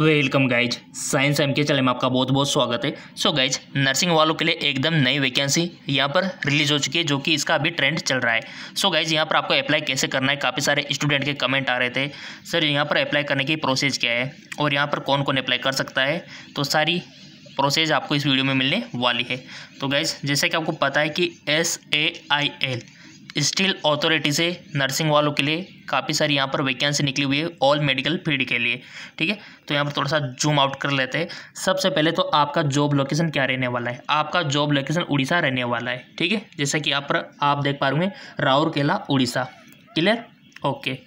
welcome guys science M के चले में आपका बहुत बहुत स्वागत है सो so गाइज नर्सिंग वालों के लिए एकदम नई वैकेंसी यहाँ पर रिलीज हो चुकी है जो कि इसका अभी ट्रेंड चल रहा है सो गाइज यहाँ पर आपको अप्लाई कैसे करना है काफ़ी सारे स्टूडेंट के कमेंट आ रहे थे सर यहाँ पर अप्लाई करने की प्रोसेस क्या है और यहाँ पर कौन कौन अप्लाई कर सकता है तो सारी प्रोसेस आपको इस वीडियो में मिलने वाली है तो गाइज जैसे कि आपको पता है कि S A I L steel authority से नर्सिंग वालों के लिए काफ़ी सारी यहाँ पर वैकेंसी निकली हुई है ऑल मेडिकल फील्ड के लिए ठीक है तो यहाँ पर थोड़ा सा जूम आउट कर लेते हैं सबसे पहले तो आपका जॉब लोकेशन क्या रहने वाला है आपका जॉब लोकेशन उड़ीसा रहने वाला है ठीक है जैसा कि यहाँ पर आप देख पा रहे राउरकेला उड़ीसा क्लियर ओके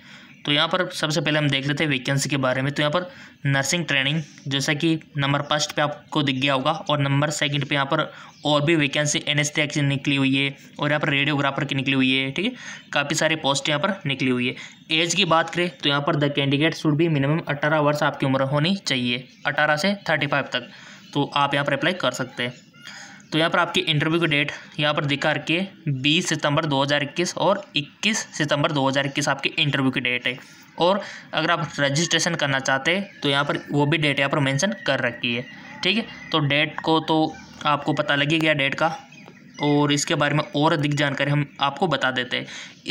तो यहाँ पर सबसे पहले हम देख लेते हैं वैकेंसी के बारे में तो यहाँ पर नर्सिंग ट्रेनिंग जैसा कि नंबर फर्स्ट पे आपको दिख गया होगा और नंबर सेकंड पे यहाँ पर और भी वैकेंसी एस की निकली हुई है और यहाँ पर रेडियोग्राफर की निकली हुई है ठीक है काफ़ी सारे पोस्ट यहाँ पर निकली हुई है एज की बात करें तो यहाँ पर द कैंडिडेट शुड भी मिनिमम अट्ठारह वर्ष आपकी उम्र होनी चाहिए अठारह से थर्टी तक तो आप यहाँ पर अप्लाई कर सकते हैं तो यहाँ पर आपकी इंटरव्यू की डेट यहाँ पर दिखा करके बीस सितंबर 2021 और 21 सितंबर 2021 आपके इंटरव्यू की डेट है और अगर आप रजिस्ट्रेशन करना चाहते हैं तो यहाँ पर वो भी डेट यहाँ पर मेंशन कर रखी है ठीक है तो डेट को तो आपको पता लगी गया डेट का और इसके बारे में और अधिक जानकारी हम आपको बता देते हैं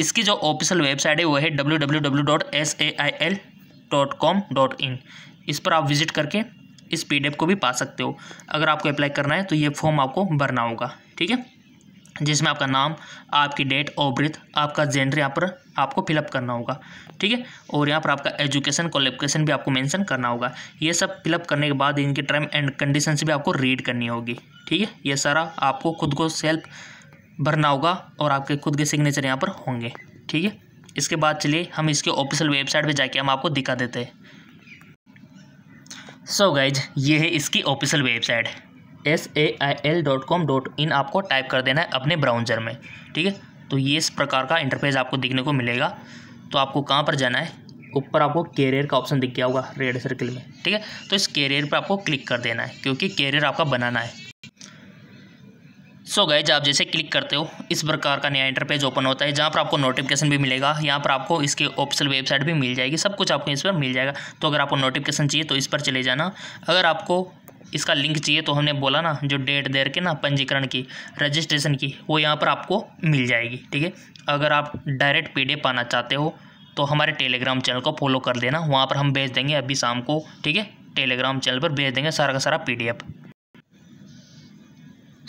इसकी जो ऑफिशियल वेबसाइट है वो है W W W dot S A I L dot com dot in इस पर आप विजिट करके इस पी को भी पा सकते हो अगर आपको अप्लाई करना है तो ये फॉर्म आपको भरना होगा ठीक है जिसमें आपका नाम आपकी डेट और ब्रिथ आपका जेंडर यहाँ पर आपको फिलअप करना होगा ठीक है और यहाँ पर आपका एजुकेशन क्वालिफिकेशन भी आपको मेंशन करना होगा ये सब फिलअप करने के बाद इनके टर्म एंड कंडीशन भी आपको रीड करनी होगी ठीक है ये सारा आपको खुद को सेल्फ भरना होगा और आपके खुद के सिग्नेचर यहाँ पर होंगे ठीक है इसके बाद चलिए हम इसके ऑफिशियल वेबसाइट पर जाके हम आपको दिखा देते हैं सो गाइज ये है इसकी official website S A I L dot com dot in आपको टाइप कर देना है अपने ब्राउज़र में ठीक है तो ये इस प्रकार का इंटरफेस आपको देखने को मिलेगा तो आपको कहाँ पर जाना है ऊपर आपको कैरियर का ऑप्शन दिख गया होगा रेड सर्कल में ठीक है तो इस कैरियर पर आपको क्लिक कर देना है क्योंकि कैरियर आपका बनाना है सो गए गए आप जैसे क्लिक करते हो इस प्रकार का नया इंटरपेज ओपन होता है जहाँ पर आपको नोटिफिकेशन भी मिलेगा यहाँ पर आपको इसकी ऑफिशियल वेबसाइट भी मिल जाएगी सब कुछ आपको इस पर मिल जाएगा तो अगर आपको नोटिफिकेशन चाहिए तो इस पर चले जाना अगर आपको इसका लिंक चाहिए तो हमने बोला ना जो डेट देर के ना पंजीकरण की रजिस्ट्रेशन की वो यहाँ पर आपको मिल जाएगी ठीक है अगर आप डायरेक्ट पी पाना चाहते हो तो हमारे टेलीग्राम चैनल को फॉलो कर देना वहाँ पर हम भेज देंगे अभी शाम को ठीक है टेलीग्राम चैनल पर भेज देंगे सारा का सारा पी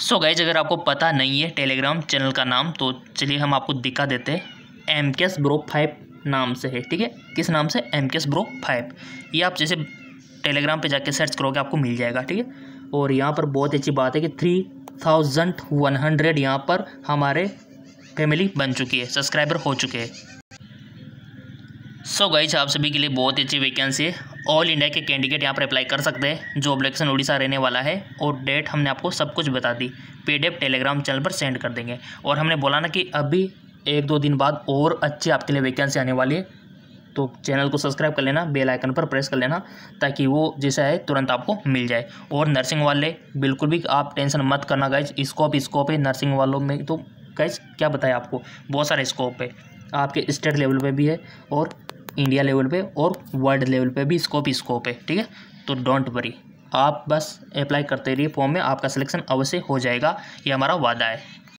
सो गाइज अगर आपको पता नहीं है टेलीग्राम चैनल का नाम तो चलिए हम आपको दिखा देते हैं एम के एस ब्रो फाइव नाम से है ठीक है किस नाम से एम के एस ब्रो फाइव ये आप जैसे टेलीग्राम पे जाके सर्च करोगे आपको मिल जाएगा ठीक है और यहाँ पर बहुत अच्छी बात है कि थ्री थाउजेंड वन हंड्रेड यहाँ पर हमारे फैमिली बन चुकी है सब्सक्राइबर हो चुके हैं सो गाइज आप सभी के लिए बहुत अच्छी वैकेंसी है ऑल इंडिया के कैंडिडेट यहाँ पर अप्लाई कर सकते हैं जो ऑब्लेक्शन उड़ीसा रहने वाला है और डेट हमने आपको सब कुछ बता दी पीडीएफ टेलीग्राम चैनल पर सेंड कर देंगे और हमने बोला ना कि अभी एक दो दिन बाद और अच्छी आपके लिए वैकेंसी आने वाली है तो चैनल को सब्सक्राइब कर लेना बेल आइकन पर प्रेस कर लेना ताकि वो जैसा है तुरंत आपको मिल जाए और नर्सिंग वाले बिल्कुल भी आप टेंशन मत करना गैज स्कोप स्कोप है नर्सिंग वालों में तो गैज क्या बताएं आपको बहुत सारे स्कोप है आपके स्टेट लेवल पे भी है और इंडिया लेवल पे और वर्ल्ड लेवल पे भी स्कोप ही स्कोप है ठीक है तो डोंट वरी आप बस अप्लाई करते रहिए फॉर्म में आपका सिलेक्शन अवश्य हो जाएगा ये हमारा वादा है